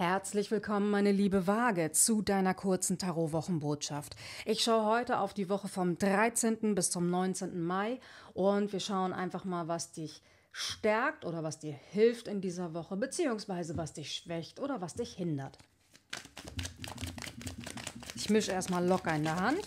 Herzlich willkommen, meine liebe Waage, zu deiner kurzen Tarot-Wochenbotschaft. Ich schaue heute auf die Woche vom 13. bis zum 19. Mai und wir schauen einfach mal, was dich stärkt oder was dir hilft in dieser Woche, beziehungsweise was dich schwächt oder was dich hindert. Ich mische erstmal locker in der Hand.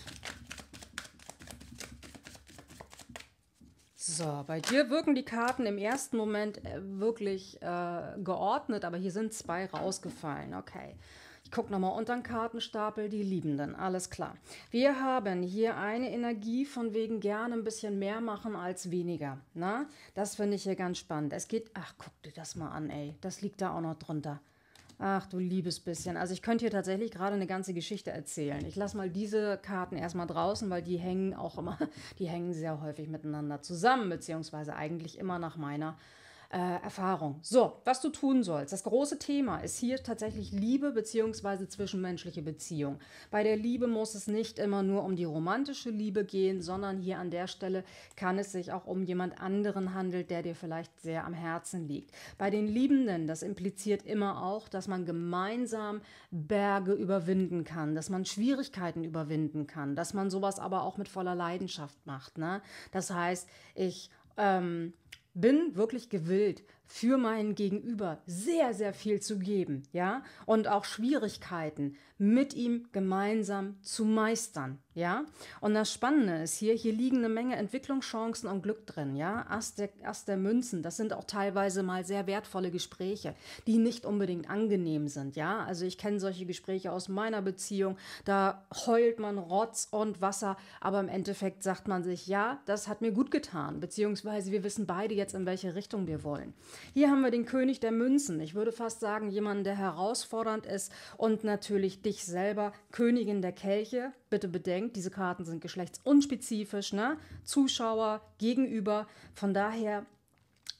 So, bei dir wirken die Karten im ersten Moment äh, wirklich äh, geordnet, aber hier sind zwei rausgefallen. Okay. Ich gucke nochmal unter den Kartenstapel, die Liebenden, alles klar. Wir haben hier eine Energie von wegen gerne ein bisschen mehr machen als weniger. Na, ne? das finde ich hier ganz spannend. Es geht, ach, guck dir das mal an, ey. Das liegt da auch noch drunter. Ach du liebes bisschen. Also ich könnte hier tatsächlich gerade eine ganze Geschichte erzählen. Ich lasse mal diese Karten erstmal draußen, weil die hängen auch immer, die hängen sehr häufig miteinander zusammen, beziehungsweise eigentlich immer nach meiner äh, Erfahrung. So, was du tun sollst. Das große Thema ist hier tatsächlich Liebe bzw. zwischenmenschliche Beziehung. Bei der Liebe muss es nicht immer nur um die romantische Liebe gehen, sondern hier an der Stelle kann es sich auch um jemand anderen handeln, der dir vielleicht sehr am Herzen liegt. Bei den Liebenden, das impliziert immer auch, dass man gemeinsam Berge überwinden kann, dass man Schwierigkeiten überwinden kann, dass man sowas aber auch mit voller Leidenschaft macht. Ne? Das heißt, ich ähm, bin wirklich gewillt, für meinen Gegenüber sehr, sehr viel zu geben, ja, und auch Schwierigkeiten mit ihm gemeinsam zu meistern. Ja, und das Spannende ist hier, hier liegen eine Menge Entwicklungschancen und Glück drin, ja. Ast der, Ast der Münzen, das sind auch teilweise mal sehr wertvolle Gespräche, die nicht unbedingt angenehm sind, ja. Also ich kenne solche Gespräche aus meiner Beziehung, da heult man Rotz und Wasser, aber im Endeffekt sagt man sich, ja, das hat mir gut getan, beziehungsweise wir wissen beide jetzt, in welche Richtung wir wollen. Hier haben wir den König der Münzen, ich würde fast sagen, jemanden, der herausfordernd ist und natürlich dich selber, Königin der Kelche, bitte bedenken, denkt, diese Karten sind geschlechtsunspezifisch, ne? Zuschauer, Gegenüber. Von daher,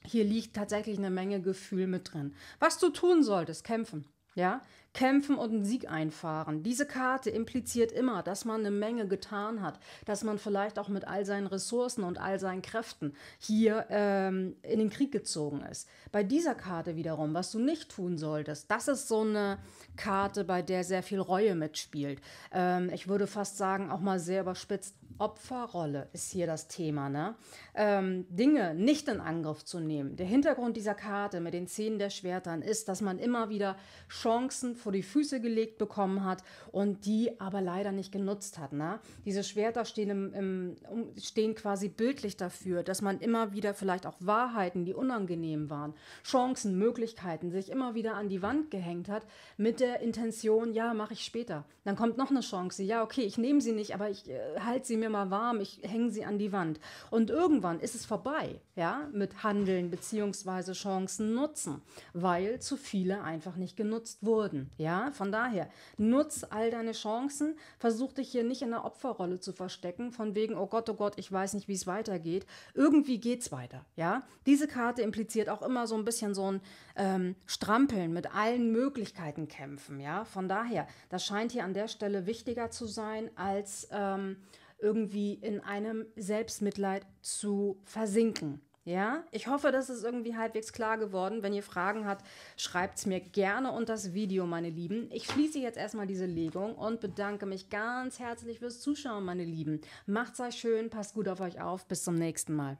hier liegt tatsächlich eine Menge Gefühl mit drin. Was du tun solltest, kämpfen. Ja, kämpfen und einen Sieg einfahren. Diese Karte impliziert immer, dass man eine Menge getan hat, dass man vielleicht auch mit all seinen Ressourcen und all seinen Kräften hier ähm, in den Krieg gezogen ist. Bei dieser Karte wiederum, was du nicht tun solltest, das ist so eine Karte, bei der sehr viel Reue mitspielt. Ähm, ich würde fast sagen, auch mal sehr überspitzt, Opferrolle ist hier das Thema. Ne? Ähm, Dinge nicht in Angriff zu nehmen. Der Hintergrund dieser Karte mit den Zähnen der Schwertern ist, dass man immer wieder Chancen vor die Füße gelegt bekommen hat und die aber leider nicht genutzt hat. Ne? Diese Schwerter stehen, im, im, stehen quasi bildlich dafür, dass man immer wieder vielleicht auch Wahrheiten, die unangenehm waren, Chancen, Möglichkeiten, sich immer wieder an die Wand gehängt hat mit der Intention, ja, mache ich später. Dann kommt noch eine Chance, ja, okay, ich nehme sie nicht, aber ich äh, halte sie mir mal warm, ich hänge sie an die Wand. Und irgendwann ist es vorbei, ja, mit Handeln beziehungsweise Chancen nutzen, weil zu viele einfach nicht genutzt genutzt wurden. Ja, von daher, nutz all deine Chancen, versuch dich hier nicht in der Opferrolle zu verstecken, von wegen, oh Gott, oh Gott, ich weiß nicht, wie es weitergeht. Irgendwie geht's weiter. Ja, diese Karte impliziert auch immer so ein bisschen so ein ähm, Strampeln, mit allen Möglichkeiten kämpfen. Ja, von daher, das scheint hier an der Stelle wichtiger zu sein als ähm, irgendwie in einem Selbstmitleid zu versinken. Ja, ich hoffe, das ist irgendwie halbwegs klar geworden. Wenn ihr Fragen habt, schreibt es mir gerne unter das Video, meine Lieben. Ich schließe jetzt erstmal diese Legung und bedanke mich ganz herzlich fürs Zuschauen, meine Lieben. Macht's euch schön, passt gut auf euch auf. Bis zum nächsten Mal.